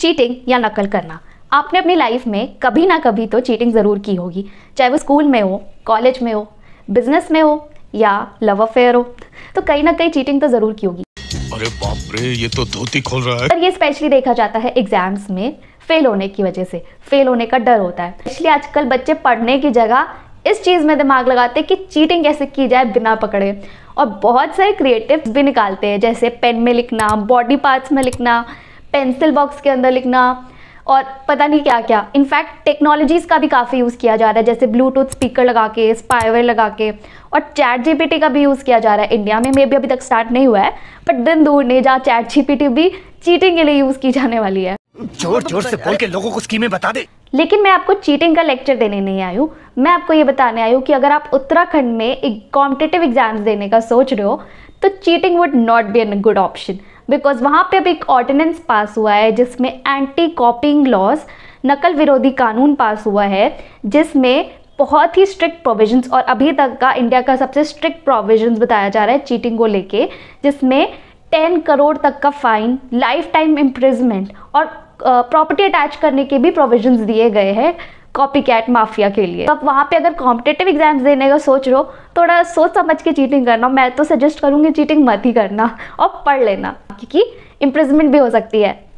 cheating या नकल करना आपने अपनी लाइफ में कभी ना कभी तो चीटिंग ज़रूर की होगी चाहे वो स्कूल में हो कॉलेज में हो बिजनेस में हो या लव अफेयर हो तो कहीं ना कहीं चीटिंग तो ज़रूर की होगी अरे बाप रे ये तो धोती खोल रहा है और ये स्पेशली देखा जाता है एग्जाम्स में फेल होने की वजह से फेल होने का डर होता है इसलिए आजकल बच्चे पढ़ने की जगह इस चीज़ में दिमाग लगाते हैं कि चीटिंग कैसे की जाए बिना पकड़े और बहुत सारे क्रिएटिव्स भी निकालते हैं जैसे पेन में लिखना बॉडी पार्ट्स में लिखना पेंसिल बॉक्स के अंदर लिखना और पता नहीं क्या क्या इनफैक्ट टेक्नोलॉजीज़ का भी काफ़ी यूज़ किया जा रहा है जैसे ब्लूटूथ स्पीकर लगा के स्पाइवर लगा के और चैट जी का भी यूज़ किया जा रहा है इंडिया में मे भी अभी तक स्टार्ट नहीं हुआ है बट दिन दूर नहीं जहाँ चैट जी भी चीटिंग के लिए यूज़ की जाने वाली है जोर जोर से बोल के लोगों को स्कीमें बता दे लेकिन मैं आपको चीटिंग का लेक्चर देने नहीं आई हूँ मैं आपको ये बताने आई हूँ कि अगर आप उत्तराखंड में एक कॉम्पिटेटिव एग्जाम्स देने का सोच रहे हो तो cheating would not be an good option because वहाँ पे अभी एक ऑर्डिनेंस पास हुआ है जिसमें एंटी कॉपिंग लॉज नकल विरोधी कानून पास हुआ है जिसमें बहुत ही स्ट्रिक्ट प्रोविजंस और अभी तक का इंडिया का सबसे स्ट्रिक्ट प्रोविजंस बताया जा रहा है चीटिंग को लेके जिसमें टेन करोड़ तक का फाइन लाइफ टाइम इम्प्रिजमेंट और प्रॉपर्टी अटैच करने के भी प्रोविजंस दिए गए हैं कॉपी कैट माफिया के लिए अब वहाँ पे अगर कॉम्पिटेटिव एग्जाम्स देने का सोच रहे हो थोड़ा सोच समझ के चीटिंग करना मैं तो सजेस्ट करूँगी चीटिंग मत ही करना और पढ़ लेना की इम्प्रिजमेंट भी हो सकती है